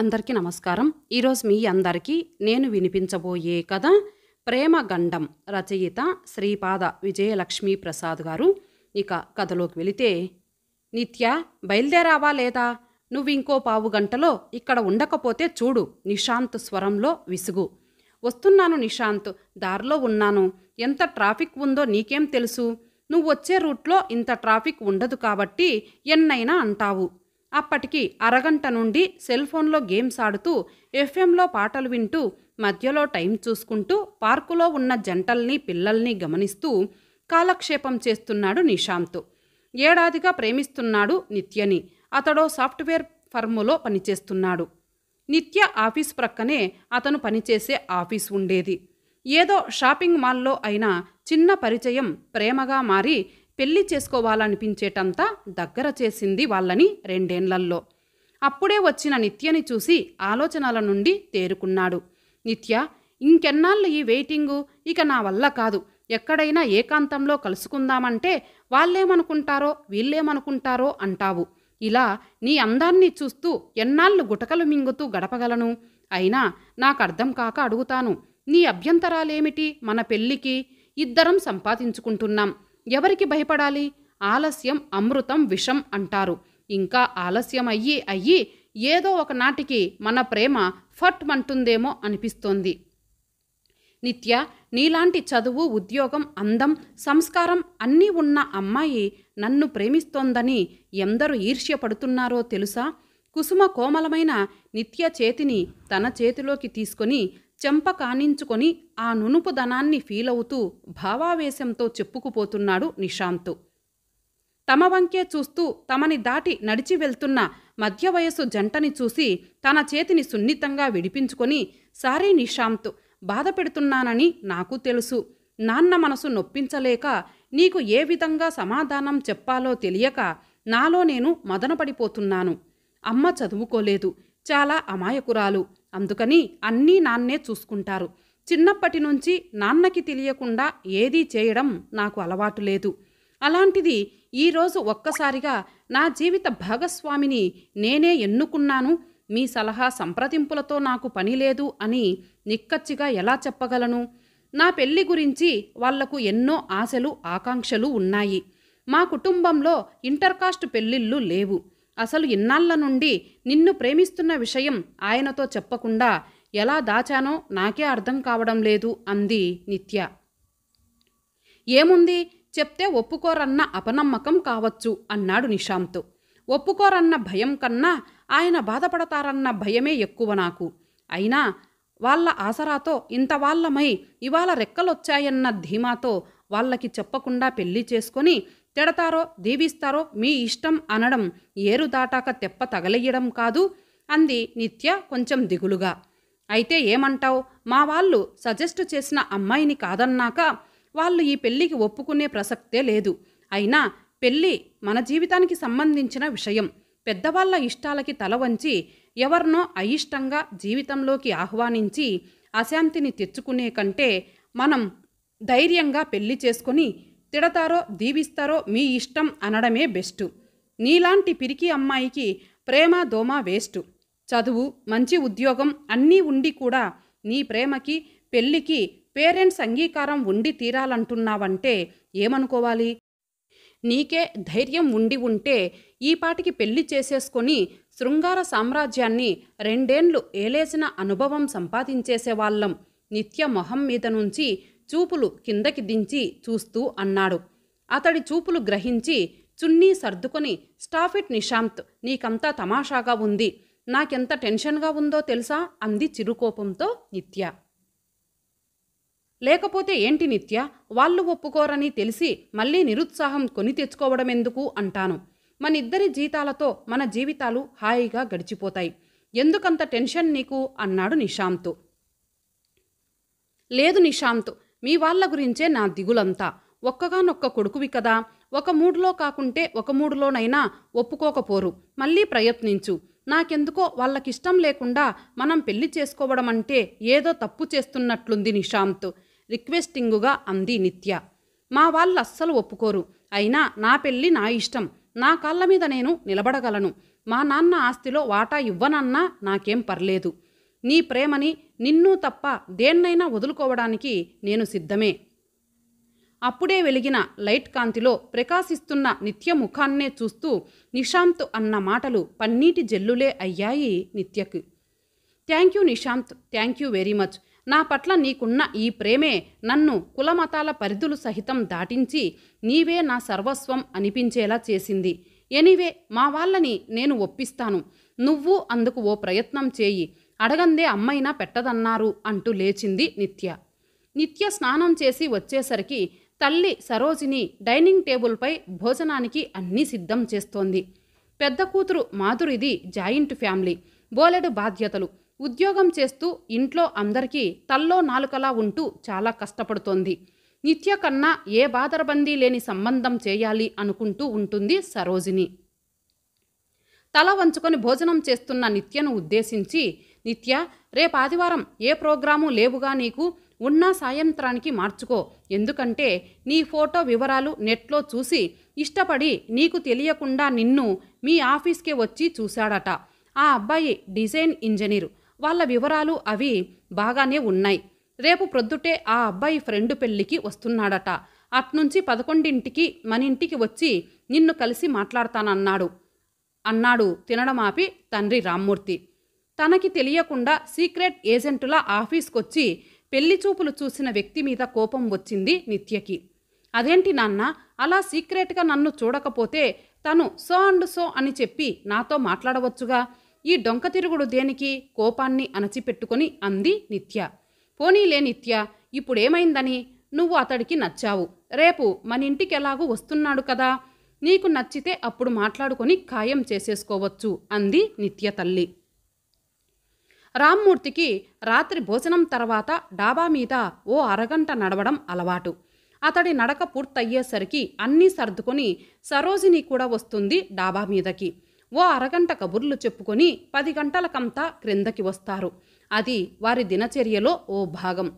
అందరికీ నమస్కారం ఈరోజు మీ అందరికీ నేను వినిపించబోయే కథ ప్రేమగండం రచయిత శ్రీపాద విజయలక్ష్మీ ప్రసాద్ గారు ఇక కథలోకి వెళితే నిత్య బయలుదేరావా లేదా నువ్వు ఇంకో పావు గంటలో ఇక్కడ ఉండకపోతే చూడు నిశాంత్ స్వరంలో విసుగు వస్తున్నాను నిశాంత్ దారిలో ఉన్నాను ఎంత ట్రాఫిక్ ఉందో నీకేం తెలుసు నువ్వు వచ్చే రూట్లో ఇంత ట్రాఫిక్ ఉండదు కాబట్టి ఎన్నైనా అంటావు అప్పటికి అరగంట నుండి సెల్ ఫోన్లో గేమ్స్ ఆడుతూ ఎఫ్ఎంలో పాటలు వింటూ మధ్యలో టైం చూసుకుంటూ పార్కులో ఉన్న జంటల్ని పిల్లల్ని గమనిస్తూ కాలక్షేపం చేస్తున్నాడు నిశాంత్ ఏడాదిగా ప్రేమిస్తున్నాడు నిత్యని అతడో సాఫ్ట్వేర్ ఫర్ములో పనిచేస్తున్నాడు నిత్య ఆఫీస్ ప్రక్కనే అతను పనిచేసే ఆఫీస్ ఉండేది ఏదో షాపింగ్ మాల్లో అయినా చిన్న పరిచయం ప్రేమగా మారి పెళ్లి చేసుకోవాలనిపించేటంత దగ్గర చేసింది వాళ్ళని రెండేండ్లల్లో అప్పుడే వచ్చిన నిత్యని చూసి ఆలోచనల నుండి తేరుకున్నాడు నిత్య ఇంకెన్నాళ్ళు ఈ వెయిటింగు ఇక నా వల్ల కాదు ఎక్కడైనా ఏకాంతంలో కలుసుకుందామంటే వాళ్ళేమనుకుంటారో వీళ్ళేమనుకుంటారో అంటావు ఇలా నీ అందాన్ని చూస్తూ ఎన్నాళ్ళు గుటకలు మింగుతూ గడపగలను అయినా నాకు అర్థం కాక అడుగుతాను నీ అభ్యంతరాలేమిటి మన పెళ్ళికి ఇద్దరం సంపాదించుకుంటున్నాం ఎవరికి భయపడాలి ఆలస్యం అమృతం విషం అంటారు ఇంకా ఆలస్యం అయ్యి అయ్యి ఏదో ఒకనాటికి మన ప్రేమ ఫట్ మంటుందేమో అనిపిస్తోంది నిత్య నీలాంటి చదువు ఉద్యోగం అందం సంస్కారం అన్నీ ఉన్న అమ్మాయి నన్ను ప్రేమిస్తోందని ఎందరు ఈర్ష్యపడుతున్నారో తెలుసా కుసుమ కోమలమైన నిత్య చేతిని తన చేతిలోకి తీసుకొని చెంప కానించుకొని ఆ నునుపు దనాన్ని ఫీలవుతూ భావావేశంతో చెప్పుకుపోతున్నాడు నిశాంతు తమ వంకే చూస్తూ తమని దాటి నడిచి వెళ్తున్న మధ్య జంటని చూసి తన చేతిని సున్నితంగా విడిపించుకొని సారీ నిశాంత్ బాధ పెడుతున్నానని నాకు తెలుసు నాన్న మనసు నొప్పించలేక నీకు ఏ విధంగా సమాధానం చెప్పాలో తెలియక నాలో నేను మదనపడిపోతున్నాను అమ్మ చదువుకోలేదు చాలా అమాయకురాలు అందుకని అన్నీ నాన్నే చూసుకుంటారు చిన్నప్పటి నుంచి నాన్నకి తెలియకుండా ఏదీ చేయడం నాకు అలవాటు లేదు అలాంటిది ఈరోజు ఒక్కసారిగా నా జీవిత భాగస్వామిని నేనే ఎన్నుకున్నాను మీ సలహా సంప్రదింపులతో నాకు పని లేదు అని నిక్కచ్చిగా ఎలా చెప్పగలను నా పెళ్లి గురించి వాళ్లకు ఎన్నో ఆశలు ఆకాంక్షలు ఉన్నాయి మా కుటుంబంలో ఇంటర్కాస్ట్ పెళ్లిళ్ళు లేవు అసలు ఇన్నాళ్ల నుండి నిన్ను ప్రేమిస్తున్న విషయం ఆయనతో చెప్పకుండా ఎలా దాచానో నాకే అర్థం కావడం లేదు అంది నిత్య ఏముంది చెప్తే ఒప్పుకోరన్న అపనమ్మకం కావచ్చు అన్నాడు నిశాంత్ ఒప్పుకోరన్న భయం కన్నా ఆయన బాధపడతారన్న భయమే ఎక్కువ నాకు అయినా వాళ్ళ ఆసరాతో ఇంత వాళ్ళమై ఇవాళ రెక్కలొచ్చాయన్న ధీమాతో వాళ్ళకి చెప్పకుండా పెళ్లి చేసుకొని తిడతారో దీవిస్తారో మీ ఇష్టం అనడం ఏరు దాటాక తెప్ప తగలెయ్యడం కాదు అంది నిత్య కొంచెం దిగులుగా అయితే ఏమంటావు మా వాళ్ళు సజెస్ట్ చేసిన అమ్మాయిని కాదన్నాక వాళ్ళు ఈ పెళ్ళికి ఒప్పుకునే ప్రసక్తే లేదు అయినా పెళ్ళి మన జీవితానికి సంబంధించిన విషయం పెద్దవాళ్ళ ఇష్టాలకి తల వంచి ఎవరినో అయిష్టంగా జీవితంలోకి ఆహ్వానించి అశాంతిని తెచ్చుకునే కంటే మనం ధైర్యంగా పెళ్లి చేసుకొని తిడతారో దీవిస్తారో మీ ఇష్టం అనడమే బెస్ట్ నీలాంటి పిరికి అమ్మాయికి ప్రేమ దోమ వేస్ట్ చదువు మంచి ఉద్యోగం అన్నీ ఉండి కూడా నీ ప్రేమకి పెళ్ళికి పేరెంట్స్ అంగీకారం ఉండి తీరాలంటున్నావంటే ఏమనుకోవాలి నీకే ధైర్యం ఉండి ఉంటే ఈ పాటికి పెళ్లి చేసేసుకొని శృంగార సామ్రాజ్యాన్ని రెండేండ్లు ఏలేసిన అనుభవం సంపాదించేసేవాళ్ళం నిత్య మొహం మీద నుంచి చూపులు కిందకి దించి చూస్తూ అన్నాడు అతడి చూపులు గ్రహించి చున్నీ సర్దుకొని స్టాఫిట్ నిశాంత్ నీకంతా తమాషాగా ఉంది నాకెంత టెన్షన్గా ఉందో తెలుసా అంది చిరుకోపంతో నిత్య లేకపోతే ఏంటి నిత్య వాళ్ళు ఒప్పుకోరని తెలిసి మళ్ళీ నిరుత్సాహం కొని తెచ్చుకోవడం ఎందుకు అంటాను మనిద్దరి జీతాలతో మన జీవితాలు హాయిగా గడిచిపోతాయి ఎందుకంత టెన్షన్ నీకు అన్నాడు నిశాంతు లేదు నిశాంత్ మీ వాళ్ళ గురించే నా దిగులంతా ఒక్కగానొక్క కొడుకువి కదా ఒక మూడులో కాకుంటే ఒక మూడులోనైనా ఒప్పుకోకపోరు మళ్ళీ ప్రయత్నించు నాకెందుకో వాళ్ళకిష్టం లేకుండా మనం పెళ్లి చేసుకోవడం అంటే ఏదో తప్పు చేస్తున్నట్లుంది నిశాంత్ రిక్వెస్టింగుగా అంది నిత్య మా వాళ్ళు అస్సలు ఒప్పుకోరు అయినా నా పెళ్ళి నా ఇష్టం నా కాళ్ళ మీద నేను నిలబడగలను మా నాన్న ఆస్తిలో వాటా ఇవ్వనన్నా నాకేం పర్లేదు నీ ప్రేమని నిన్ను తప్ప దేన్నైనా వదులుకోవడానికి నేను సిద్ధమే అప్పుడే వెలిగిన లైట్ కాంతిలో ప్రకాశిస్తున్న నిత్య ముఖాన్నే చూస్తూ నిశాంత్ అన్న మాటలు పన్నీటి జల్లులే అయ్యాయి నిత్యకు thank you Nishant thank you very much నా పట్ల నీకున్న ఈ ప్రేమే నన్ను కులమతాల పరిధులు సహితం దాటించి నీవే నా సర్వస్వం అనిపించేలా చేసింది ఎనీవే మా వాళ్ళని నేను ఒప్పిస్తాను నువ్వు అందుకు ఓ ప్రయత్నం చేయి అడగందే అమ్మైనా పెట్టదన్నారు అంటూ లేచింది నిత్య నిత్య స్నానం చేసి వచ్చేసరికి తల్లి సరోజిని డైనింగ్ టేబుల్పై భోజనానికి అన్నీ సిద్ధం చేస్తోంది పెద్ద కూతురు మాధురిది జాయింట్ ఫ్యామిలీ బోలెడు బాధ్యతలు ఉద్యోగం చేస్తూ ఇంట్లో అందరికీ తల్లో నాలుకలా ఉంటూ చాలా కష్టపడుతోంది నిత్య కన్నా ఏ బాధరబందీ లేని సంబంధం చేయాలి అనుకుంటూ ఉంటుంది సరోజిని తల వంచుకొని భోజనం చేస్తున్న నిత్యను ఉద్దేశించి నిత్య రేపు ఆదివారం ఏ ప్రోగ్రాము లేవుగా నీకు ఉన్న సాయంత్రానికి మార్చుకో ఎందుకంటే నీ ఫోటో వివరాలు నెట్లో చూసి ఇష్టపడి నీకు తెలియకుండా నిన్ను మీ ఆఫీస్కి వచ్చి చూశాడట ఆ అబ్బాయి డిజైన్ ఇంజనీరు వాళ్ళ వివరాలు అవి బాగానే ఉన్నాయి రేపు ప్రొద్దుటే ఆ అబ్బాయి ఫ్రెండ్ పెళ్ళికి వస్తున్నాడట అట్నుంచి పదకొండింటికి మనింటికి వచ్చి నిన్ను కలిసి మాట్లాడతానన్నాడు అన్నాడు తినడం ఆపి తండ్రి రామ్మూర్తి తనకి తెలియకుండా సీక్రెట్ ఏజెంటుల ఆఫీస్కొచ్చి పెళ్లి చూపులు చూసిన వ్యక్తి మీద కోపం వచ్చింది నిత్యకి అదేంటి నాన్న అలా సీక్రెట్గా నన్ను చూడకపోతే తను సో అండ్ సో అని చెప్పి నాతో మాట్లాడవచ్చుగా ఈ డొంక తిరుగుడు దేనికి కోపాన్ని అణచిపెట్టుకుని అంది నిత్య పోనీలే నిత్య ఇప్పుడేమైందని నువ్వు అతడికి నచ్చావు రేపు మన ఇంటికి ఎలాగూ వస్తున్నాడు కదా నీకు నచ్చితే అప్పుడు మాట్లాడుకొని ఖాయం చేసేసుకోవచ్చు అంది నిత్య తల్లి రామ్మూర్తికి రాత్రి భోజనం తర్వాత డాబా మీద ఓ అరగంట నడవడం అలవాటు అతడి నడక పూర్తయ్యేసరికి అన్నీ సర్దుకొని సరోజిని కూడా వస్తుంది డాబా మీదకి ఓ అరగంట కబుర్లు చెప్పుకొని పది గంటలకంతా క్రిందకి వస్తారు అది వారి దినచర్యలో ఓ భాగం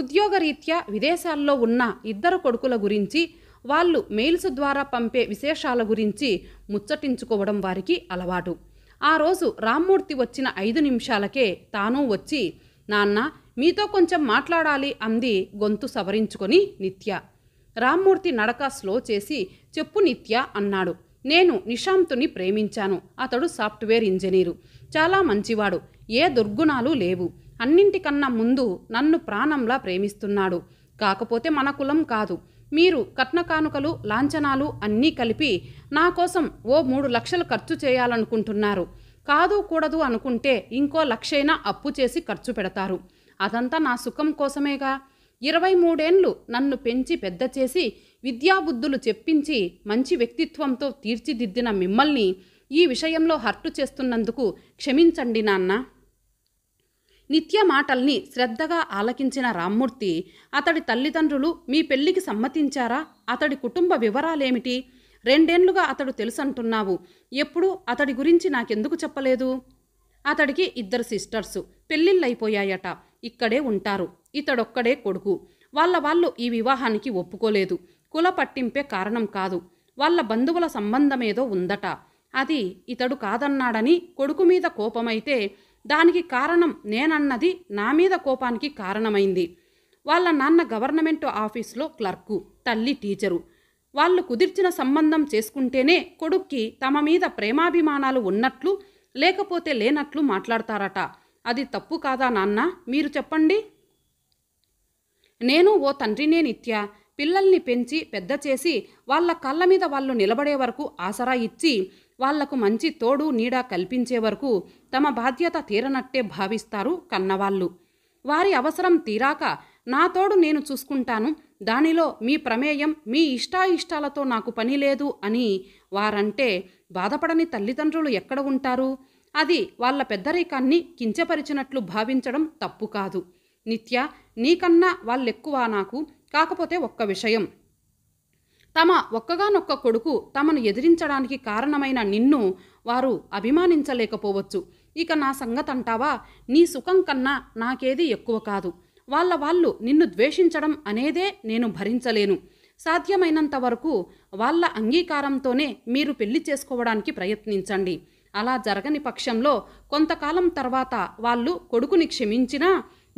ఉద్యోగరీత్యా విదేశాల్లో ఉన్న ఇద్దరు కొడుకుల గురించి వాళ్ళు మెయిల్స్ ద్వారా పంపే విశేషాల గురించి ముచ్చటించుకోవడం వారికి అలవాటు ఆ రోజు రామ్మూర్తి వచ్చిన ఐదు నిమిషాలకే తాను వచ్చి నాన్న మీతో కొంచెం మాట్లాడాలి అంది గొంతు సవరించుకొని నిత్య రామ్మూర్తి నడక స్లో చేసి చెప్పు నిత్య అన్నాడు నేను నిశాంతుని ప్రేమించాను అతడు సాఫ్ట్వేర్ ఇంజనీరు చాలా మంచివాడు ఏ దుర్గుణాలు లేవు అన్నింటికన్నా ముందు నన్ను ప్రాణంలా ప్రేమిస్తున్నాడు కాకపోతే మన కులం కాదు మీరు కట్న కానుకలు లాంఛనాలు అన్నీ కలిపి నా కోసం ఓ మూడు లక్షలు ఖర్చు చేయాలనుకుంటున్నారు కాదు కూడదు అనుకుంటే ఇంకో లక్షైనా అప్పు చేసి ఖర్చు పెడతారు అదంతా నా సుఖం కోసమేగా ఇరవై మూడేండ్లు నన్ను పెంచి పెద్ద చేసి విద్యాబుద్ధులు చెప్పించి మంచి వ్యక్తిత్వంతో తీర్చిదిద్దిన మిమ్మల్ని ఈ విషయంలో హర్టు చేస్తున్నందుకు క్షమించండి నాన్న నిత్య మాటల్ని శ్రద్ధగా ఆలకించిన రామ్మూర్తి అతడి తల్లిదండ్రులు మీ పెళ్లికి సమ్మతించారా అతడి కుటుంబ వివరాలేమిటి రెండేండ్లుగా అతడు తెలుసంటున్నావు ఎప్పుడు అతడి గురించి నాకెందుకు చెప్పలేదు అతడికి ఇద్దరు సిస్టర్సు పెళ్ళిళ్ళైపోయాయట ఇక్కడే ఉంటారు ఇతడొక్కడే కొడుకు వాళ్ళ వాళ్ళు ఈ వివాహానికి ఒప్పుకోలేదు కుల పట్టింపే కారణం కాదు వాళ్ళ బంధువుల సంబంధమేదో ఉందట అది ఇతడు కాదన్నాడని కొడుకు మీద కోపమైతే దానికి కారణం నేనన్నది నా మీద కోపానికి కారణమైంది వాళ్ళ నాన్న గవర్నమెంట్ ఆఫీస్లో క్లర్కు తల్లి టీచరు వాళ్ళు కుదిర్చిన సంబంధం చేసుకుంటేనే కొడుక్కి తమ మీద ప్రేమాభిమానాలు ఉన్నట్లు లేకపోతే లేనట్లు మాట్లాడతారట అది తప్పు కాదా నాన్న మీరు చెప్పండి నేను ఓ తండ్రినే నిత్య పిల్లల్ని పెంచి పెద్ద చేసి వాళ్ళ కళ్ళ మీద వాళ్ళు నిలబడే వరకు ఆసరా ఇచ్చి వాళ్లకు మంచి తోడు నీడ కల్పించే వరకు తమ బాధ్యత తీరనట్టే భావిస్తారు కన్నవాళ్ళు వారి అవసరం తీరాక నా తోడు నేను చూసుకుంటాను దానిలో మీ ప్రమేయం మీ ఇష్టాయిష్టాలతో నాకు పని లేదు అని వారంటే బాధపడని తల్లిదండ్రులు ఎక్కడ ఉంటారు అది వాళ్ళ పెద్దరికాన్ని కించపరిచినట్లు భావించడం తప్పు కాదు నిత్య నీకన్నా వాళ్ళెక్కువ నాకు కాకపోతే ఒక్క విషయం తమ ఒక్కగానొక్క కొడుకు తమను ఎదిరించడానికి కారణమైన నిన్ను వారు అభిమానించలేకపోవచ్చు ఇక నా సంగతంటావా నీ సుఖం కన్నా నాకేది ఎక్కువ కాదు వాళ్ళ వాళ్ళు నిన్ను ద్వేషించడం అనేదే నేను భరించలేను సాధ్యమైనంత వరకు వాళ్ళ అంగీకారంతోనే మీరు పెళ్లి చేసుకోవడానికి ప్రయత్నించండి అలా జరగని పక్షంలో కొంతకాలం తర్వాత వాళ్ళు కొడుకుని క్షమించినా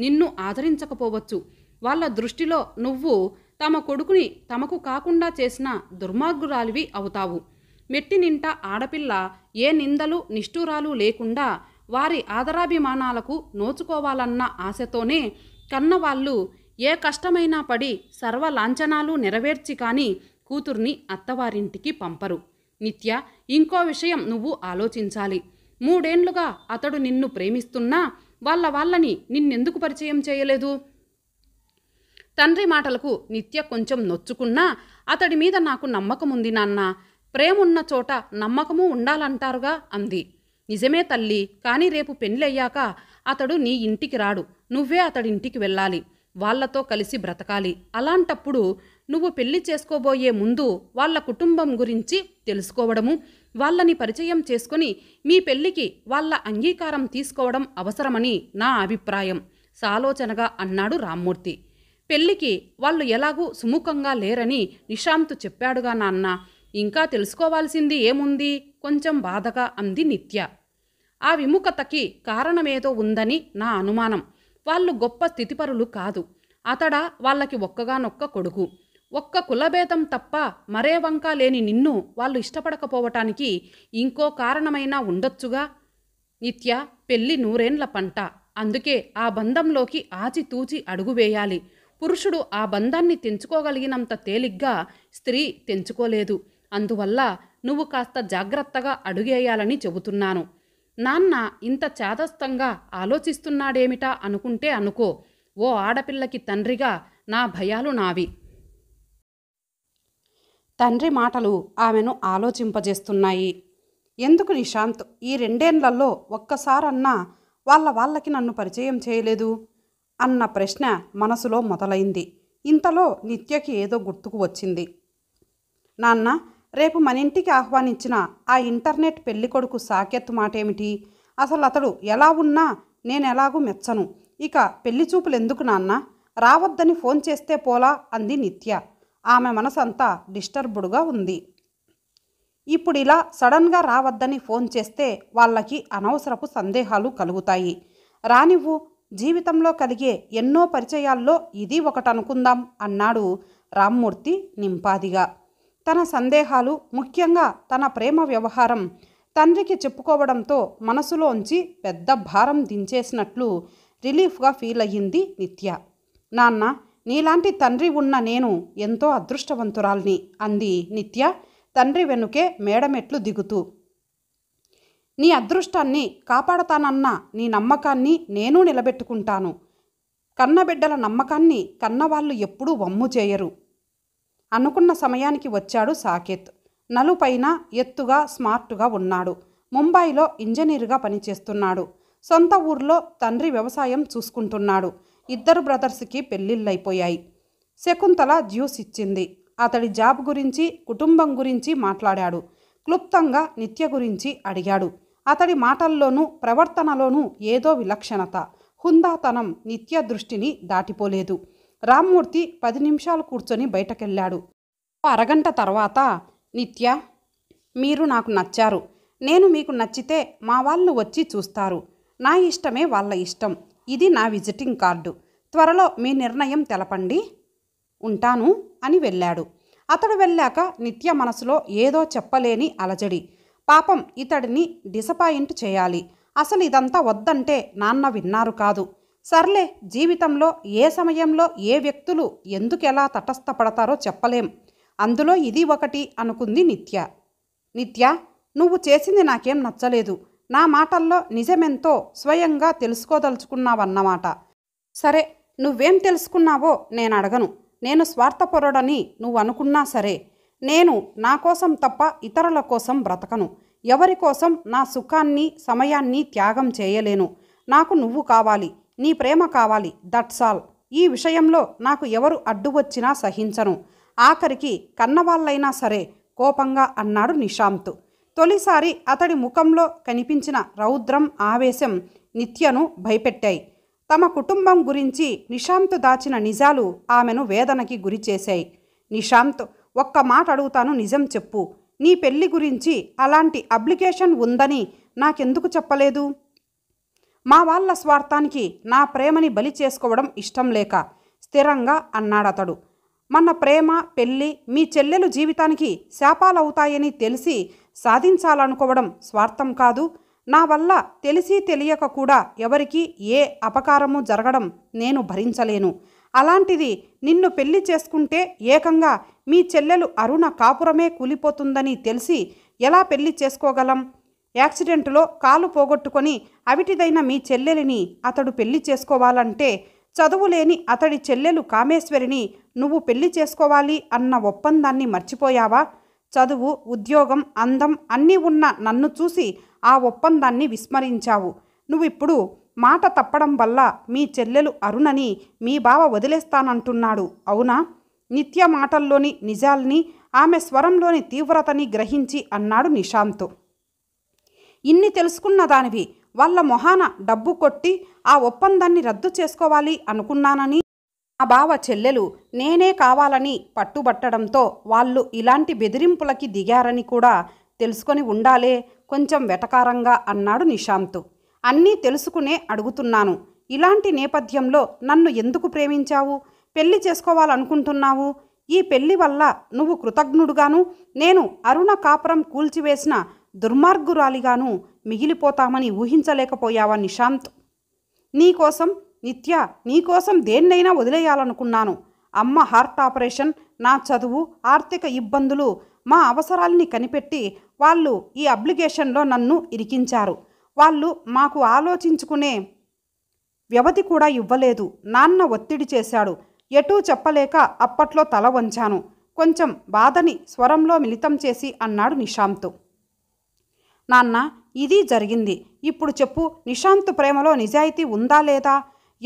నిన్ను ఆదరించకపోవచ్చు వాళ్ళ దృష్టిలో నువ్వు తమ కొడుకుని తమకు కాకుండా చేసిన దుర్మార్గురాలివి అవుతావు మెట్టి నింట ఆడపిల్ల ఏ నిందలు నిష్ఠూరాలు లేకుండా వారి ఆదరాభిమానాలకు నోచుకోవాలన్న ఆశతోనే కన్నవాళ్ళు ఏ కష్టమైనా పడి సర్వ లాంఛనాలు నెరవేర్చి కానీ కూతుర్ని అత్తవారింటికి పంపరు నిత్య ఇంకో విషయం నువ్వు ఆలోచించాలి మూడేండ్లుగా అతడు నిన్ను ప్రేమిస్తున్నా వాళ్ళ వాళ్ళని నిన్నెందుకు పరిచయం చేయలేదు తండ్రి మాటలకు నిత్య కొంచెం నొచ్చుకున్నా అతడి మీద నాకు నమ్మకముంది నాన్న ప్రేమున్న చోట నమ్మకము ఉండాలంటారుగా అంది నిజమే తల్లి కానీ రేపు పెళ్ళయ్యాక అతడు నీ ఇంటికి రాడు నువ్వే అతడింటికి వెళ్ళాలి వాళ్లతో కలిసి బ్రతకాలి అలాంటప్పుడు నువ్వు పెళ్లి చేసుకోబోయే ముందు వాళ్ళ కుటుంబం గురించి తెలుసుకోవడము వాళ్ళని పరిచయం చేసుకొని మీ పెళ్లికి వాళ్ళ అంగీకారం తీసుకోవడం అవసరమని నా అభిప్రాయం సాలోచనగా అన్నాడు రామ్మూర్తి పెళ్లికి వాళ్ళు ఎలాగూ సుముఖంగా లేరని నిశాంత్ చెప్పాడుగా నాన్న ఇంకా తెలుసుకోవాల్సింది ఏముంది కొంచెం బాధగా అంది నిత్య ఆ విముఖతకి కారణమేదో ఉందని నా అనుమానం వాళ్ళు గొప్ప స్థితిపరులు కాదు అతడా వాళ్ళకి ఒక్కగానొక్క కొడుకు ఒక్క కులభేదం తప్ప మరే వంక లేని నిన్ను వాళ్ళు ఇష్టపడకపోవటానికి ఇంకో కారణమైనా ఉండొచ్చుగా నిత్య పెళ్ళి నూరేండ్ల పంట అందుకే ఆ బంధంలోకి ఆచితూచి అడుగువేయాలి పురుషుడు ఆ బంధాన్ని తెంచుకోగలిగినంత తేలిగ్గా స్త్రీ తెంచుకోలేదు అందువల్ల నువ్వు కాస్త జాగ్రత్తగా అడుగేయాలని చెబుతున్నాను నాన్న ఇంత చాదస్తంగా ఆలోచిస్తున్నాడేమిటా అనుకుంటే అనుకో ఓ ఆడపిల్లకి తండ్రిగా నా భయాలు నావి తండ్రి మాటలు ఆమెను ఆలోచింపజేస్తున్నాయి ఎందుకు నిశాంత్ ఈ రెండేండ్లలో ఒక్కసారన్నా వాళ్ళ వాళ్ళకి నన్ను పరిచయం చేయలేదు అన్న ప్రశ్న మనసులో మొదలైంది ఇంతలో నిత్యకి ఏదో గుర్తుకు వచ్చింది నాన్న రేపు మన ఇంటికి ఆహ్వానించిన ఆ ఇంటర్నెట్ పెళ్ళికొడుకు సాకెత్తు మాటేమిటి అసలు అతడు ఎలా ఉన్నా నేను మెచ్చను ఇక పెళ్లి చూపులు ఎందుకు నాన్న రావద్దని ఫోన్ చేస్తే పోలా అంది నిత్య ఆమె మనసంతా డిస్టర్బ్డ్గా ఉంది ఇప్పుడు ఇలా సడన్గా రావద్దని ఫోన్ చేస్తే వాళ్ళకి అనవసరపు సందేహాలు కలుగుతాయి రానివ్వు జీవితంలో కలిగే ఎన్నో పరిచయాల్లో ఇది ఒకటనుకుందాం అన్నాడు రామ్మూర్తి నింపాదిగా తన సందేహాలు ముఖ్యంగా తన ప్రేమ వ్యవహారం తండ్రికి చెప్పుకోవడంతో మనసులోంచి పెద్ద భారం దించేసినట్లు రిలీఫ్గా ఫీల్ అయ్యింది నిత్య నాన్న నీలాంటి తండ్రి ఉన్న నేను ఎంతో అదృష్టవంతురాల్ని అంది నిత్య తండ్రి వెనుకే మేడమెట్లు దిగుతూ నీ అదృష్టాన్ని కాపాడతానన్న నీ నమ్మకాన్ని నేను నిలబెట్టుకుంటాను కన్నబిడ్డల నమ్మకాన్ని కన్నవాళ్ళు ఎప్పుడూ వమ్ము చేయరు అనుకున్న సమయానికి వచ్చాడు సాకేత్ నలుపైన ఎత్తుగా స్మార్ట్గా ఉన్నాడు ముంబైలో ఇంజనీర్గా పనిచేస్తున్నాడు సొంత ఊర్లో తండ్రి వ్యవసాయం చూసుకుంటున్నాడు ఇద్దరు బ్రదర్స్కి పెళ్ళిళ్ళైపోయాయి శకుంతల జ్యూస్ ఇచ్చింది అతడి జాబ్ గురించి కుటుంబం గురించి మాట్లాడాడు క్లుప్తంగా నిత్య గురించి అడిగాడు అతడి మాటల్లోనూ ప్రవర్తనలోనూ ఏదో విలక్షణత హుందాతనం నిత్య దృష్టిని దాటిపోలేదు రామ్మూర్తి పది నిమిషాలు కూర్చొని బయటకెళ్ళాడు అరగంట తర్వాత నిత్య మీరు నాకు నచ్చారు నేను మీకు నచ్చితే మా వాళ్ళు వచ్చి చూస్తారు నా ఇష్టమే వాళ్ళ ఇష్టం ఇది నా విజిటింగ్ కార్డు త్వరలో మీ నిర్ణయం తెలపండి ఉంటాను అని వెళ్ళాడు అతడు వెళ్ళాక నిత్య మనసులో ఏదో చెప్పలేని అలజడి పాపం ఇతడిని డిసపాయింట్ చేయాలి అసలు ఇదంతా వద్దంటే నాన్న విన్నారు కాదు సర్లే జీవితంలో ఏ సమయంలో ఏ వ్యక్తులు ఎందుకెలా తటస్థపడతారో చెప్పలేం అందులో ఇది ఒకటి అనుకుంది నిత్య నిత్య నువ్వు చేసింది నాకేం నచ్చలేదు నా మాటల్లో నిజమెంతో స్వయంగా తెలుసుకోదలుచుకున్నావన్నమాట సరే నువ్వేం తెలుసుకున్నావో నేను అడగను నేను స్వార్థపరుడని నువ్వు అనుకున్నా సరే నేను నా కోసం తప్ప ఇతరుల కోసం బ్రతకను ఎవరి కోసం నా సుఖాన్ని సమయాన్ని త్యాగం చేయలేను నాకు నువ్వు కావాలి నీ ప్రేమ కావాలి దట్స్ ఆల్ ఈ విషయంలో నాకు ఎవరు అడ్డు వచ్చినా సహించను ఆఖరికి కన్నవాళ్ళైనా సరే కోపంగా అన్నాడు నిశాంత్ తొలిసారి అతడి ముఖంలో కనిపించిన రౌద్రం ఆవేశం నిత్యను భయపెట్టాయి తమ కుటుంబం గురించి నిశాంత్ దాచిన నిజాలు ఆమెను వేదనకి గురిచేశాయి నిశాంత్ ఒక్క మాట అడుగుతాను నిజం చెప్పు నీ పెళ్లి గురించి అలాంటి అప్లికేషన్ ఉందని నాకెందుకు చెప్పలేదు మా వాళ్ళ స్వార్థానికి నా ప్రేమని బలి చేసుకోవడం ఇష్టం లేక స్థిరంగా అన్నాడతడు మన ప్రేమ పెళ్ళి మీ చెల్లెలు జీవితానికి శాపాలవుతాయని తెలిసి సాధించాలనుకోవడం స్వార్థం కాదు నా వల్ల తెలిసి తెలియక కూడా ఎవరికీ ఏ అపకారము జరగడం నేను భరించలేను అలాంటిది నిన్ను పెళ్లి చేసుకుంటే ఏకంగా మీ చెల్లెలు అరుణ కాపురమే కూలిపోతుందని తెలిసి ఎలా పెళ్లి చేసుకోగలం యాక్సిడెంట్లో కాలు పోగొట్టుకొని అవిటిదైన మీ చెల్లెలిని అతడు పెళ్లి చేసుకోవాలంటే చదువు లేని అతడి చెల్లెలు కామేశ్వరిని నువ్వు పెళ్లి చేసుకోవాలి అన్న ఒప్పందాన్ని మర్చిపోయావా చదువు ఉద్యోగం అందం అన్నీ ఉన్న నన్ను చూసి ఆ ఒప్పందాన్ని విస్మరించావు నువ్విప్పుడు మాట తప్పడం వల్ల మీ చెల్లెలు అరుణని మీ బావ వదిలేస్తానంటున్నాడు అవునా నిత్య మాటల్లోని నిజాల్ని ఆమె స్వరంలోని తీవ్రతని గ్రహించి అన్నాడు నిశాంత్ ఇన్ని తెలుసుకున్న దానివి వాళ్ళ మొహాన డబ్బు కొట్టి ఆ ఒప్పందాన్ని రద్దు చేసుకోవాలి అనుకున్నానని మా బావ చెల్లెలు నేనే కావాలని పట్టుబట్టడంతో వాళ్ళు ఇలాంటి బెదిరింపులకి దిగారని కూడా తెలుసుకొని ఉండాలే కొంచెం వెటకారంగా అన్నాడు నిశాంతు అన్నీ తెలుసుకునే అడుగుతున్నాను ఇలాంటి నేపథ్యంలో నన్ను ఎందుకు ప్రేమించావు పెళ్లి చేసుకోవాలనుకుంటున్నావు ఈ పెళ్లి వల్ల నువ్వు కృతజ్ఞుడుగాను నేను అరుణ కాపురం కూల్చివేసిన దుర్మార్గురాలిగాను మిగిలిపోతామని ఊహించలేకపోయావా నిశాంత్ నీకోసం నిత్య నీకోసం దేన్నైనా వదిలేయాలనుకున్నాను అమ్మ హార్ట్ ఆపరేషన్ నా చదువు ఆర్థిక ఇబ్బందులు మా అవసరాలని కనిపెట్టి వాళ్ళు ఈ అబ్లిగేషన్లో నన్ను ఇరికించారు వాళ్ళు మాకు ఆలోచించుకునే వ్యవధి కూడా ఇవ్వలేదు నాన్న ఒత్తిడి చేశాడు ఎటూ చెప్పలేక అప్పట్లో తల వంచాను కొంచెం బాధని స్వరంలో మిళితం చేసి అన్నాడు నిశాంత్ నాన్న ఇది జరిగింది ఇప్పుడు చెప్పు నిశాంత్ ప్రేమలో నిజాయితీ ఉందా లేదా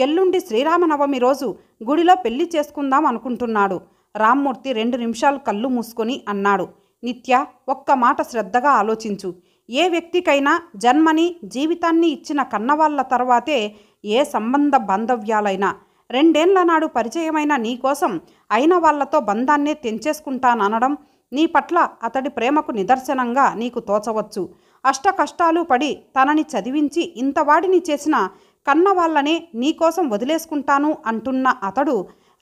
ఎల్లుండి శ్రీరామనవమి రోజు గుడిలో పెళ్లి చేసుకుందాం అనుకుంటున్నాడు రామ్మూర్తి రెండు నిమిషాలు కళ్ళు మూసుకొని అన్నాడు నిత్య ఒక్క మాట శ్రద్ధగా ఆలోచించు ఏ వ్యక్తికైనా జన్మని జీవితాన్ని ఇచ్చిన కన్నవాళ్ల తర్వాతే ఏ సంబంధ బాంధవ్యాలైనా రెండేళ్ల నాడు పరిచయమైన నీకోసం అయిన వాళ్లతో బంధాన్నే తెంచేసుకుంటాననడం నీ పట్ల అతడి ప్రేమకు నిదర్శనంగా నీకు తోచవచ్చు అష్ట కష్టాలు పడి తనని చదివించి ఇంతవాడిని చేసిన కన్నవాళ్లనే నీకోసం వదిలేసుకుంటాను అంటున్న అతడు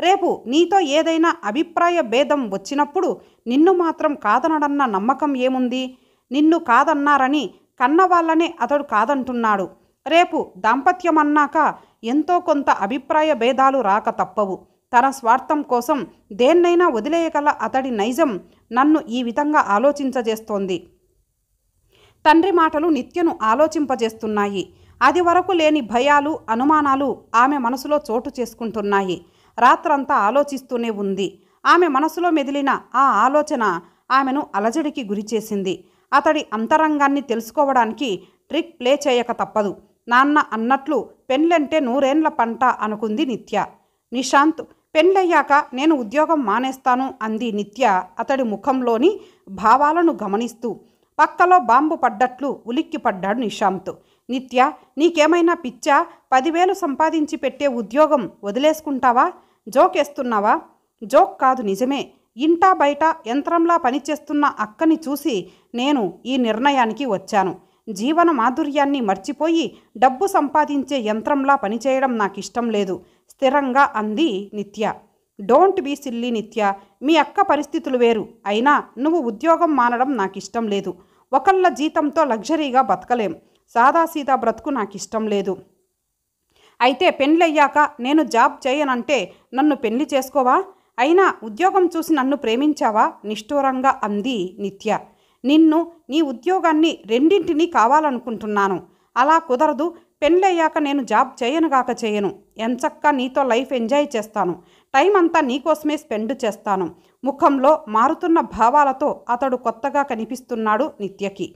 రేపు నీతో ఏదైనా అభిప్రాయ భేదం వచ్చినప్పుడు నిన్ను మాత్రం కాదనడన్న నమ్మకం ఏముంది నిన్ను కాదన్నారని కన్నవాళ్ళనే అతడు కాదంటున్నాడు రేపు దాంపత్యం అన్నాక ఎంతో కొంత అభిప్రాయ భేదాలు రాక తప్పవు తన స్వార్థం కోసం దేన్నైనా వదిలేయగల అతడి నైజం నన్ను ఈ విధంగా ఆలోచించజేస్తోంది తండ్రి మాటలు నిత్యను ఆలోచింపజేస్తున్నాయి అది వరకు లేని భయాలు అనుమానాలు ఆమె మనసులో చోటు చేసుకుంటున్నాయి రాత్రంతా ఆలోచిస్తూనే ఉంది ఆమె మనసులో మెదిలిన ఆ ఆలోచన ఆమెను అలజడికి గురిచేసింది అతడి అంతరంగాన్ని తెలుసుకోవడానికి ట్రిక్ ప్లే చేయక తప్పదు నాన్న అన్నట్లు పెళ్ళంటే నూరేండ్ల పంట అనుకుంది నిత్య నిశాంత్ పెళ్ళయ్యాక నేను ఉద్యోగం మానేస్తాను అంది నిత్య అతడి ముఖంలోని భావాలను గమనిస్తూ పక్కలో బాంబు పడ్డట్లు ఉలిక్కిపడ్డాడు నిశాంత్ నిత్య నీకేమైనా పిచ్చా పదివేలు సంపాదించి పెట్టే ఉద్యోగం వదిలేసుకుంటావా జోక్ వేస్తున్నావా జోక్ కాదు నిజమే ఇంటా బయట యంత్రంలా పనిచేస్తున్న అక్కని చూసి నేను ఈ నిర్ణయానికి వచ్చాను జీవన మాధుర్యాన్ని మర్చిపోయి డబ్బు సంపాదించే యంత్రంలా పనిచేయడం నాకు ఇష్టం లేదు స్థిరంగా అంది నిత్య డోంట్ బీ సిల్లీ నిత్య మీ అక్క పరిస్థితులు వేరు అయినా నువ్వు ఉద్యోగం మానడం నాకు ఇష్టం లేదు ఒకళ్ళ జీతంతో లగ్జరీగా బతకలేం సాదాసీదా బ్రతుకు నాకు ఇష్టం లేదు అయితే పెళ్ళయ్యాక నేను జాబ్ చేయనంటే నన్ను పెళ్లి చేసుకోవా అయినా ఉద్యోగం చూసి నన్ను ప్రేమించావా నిష్ఠూరంగా అంది నిత్య నిన్ను నీ ఉద్యోగాన్ని రెండింటినీ కావాలనుకుంటున్నాను అలా కుదరదు పెళ్ళయ్యాక నేను జాబ్ చేయనుగాక చేయను ఎంచక్క నీతో లైఫ్ ఎంజాయ్ చేస్తాను టైం అంతా నీకోసమే స్పెండ్ చేస్తాను ముఖంలో మారుతున్న భావాలతో అతడు కొత్తగా కనిపిస్తున్నాడు నిత్యకి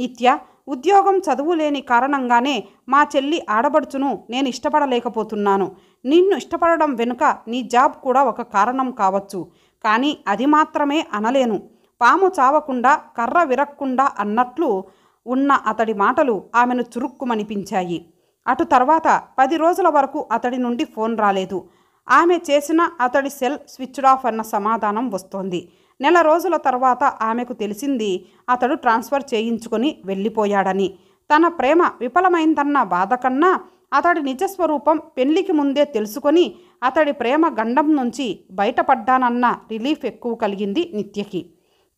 నిత్య ఉద్యోగం చదువు లేని కారణంగానే మా చెల్లి ఆడబడుచును నేను ఇష్టపడలేకపోతున్నాను నిన్ను ఇష్టపడడం వెనుక నీ జాబ్ కూడా ఒక కారణం కావచ్చు కానీ అది మాత్రమే అనలేను పాము చావకుండా కర్ర విరక్కుండా అన్నట్లు ఉన్న అతడి మాటలు ఆమెను చురుక్కుమనిపించాయి అటు తర్వాత పది రోజుల వరకు అతడి నుండి ఫోన్ రాలేదు ఆమె చేసిన అతడి సెల్ స్విచ్డ్ ఆఫ్ అన్న సమాధానం వస్తోంది నెల రోజుల తర్వాత ఆమెకు తెలిసింది అతడు ట్రాన్స్ఫర్ చేయించుకొని వెళ్ళిపోయాడని తన ప్రేమ విఫలమైందన్న బాధ కన్నా అతడి నిజస్వరూపం పెళ్లికి ముందే తెలుసుకొని అతడి ప్రేమ గండం నుంచి బయటపడ్డానన్న రిలీఫ్ ఎక్కువ కలిగింది నిత్యకి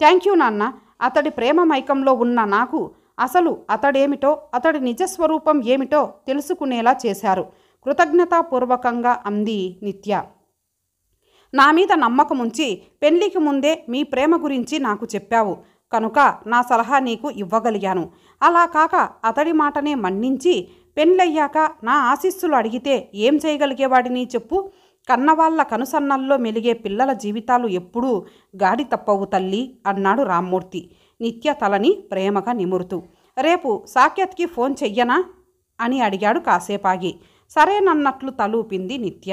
థ్యాంక్ యూ నాన్న అతడి ప్రేమ మైకంలో ఉన్న నాకు అసలు అతడేమిటో అతడి నిజస్వరూపం ఏమిటో తెలుసుకునేలా చేశారు కృతజ్ఞతాపూర్వకంగా అంది నిత్య నా మీద నమ్మకం ఉంచి పెళ్లికి ముందే మీ ప్రేమ గురించి నాకు చెప్పావు కనుక నా సలహా నీకు ఇవ్వగలిగాను అలా కాక అతడి మాటనే మన్నించి పెళ్ళయ్యాక నా ఆశీస్సులు అడిగితే ఏం చేయగలిగేవాడిని చెప్పు కన్నవాళ్ల కనుసన్నల్లో మెలిగే పిల్లల జీవితాలు ఎప్పుడూ గాడి తప్పవు తల్లి అన్నాడు రామ్మూర్తి నిత్య తలని ప్రేమగా నిమురుతూ రేపు సాకేత్కి ఫోన్ చెయ్యనా అని అడిగాడు కాసేపాగి సరేనన్నట్లు తలూపింది నిత్య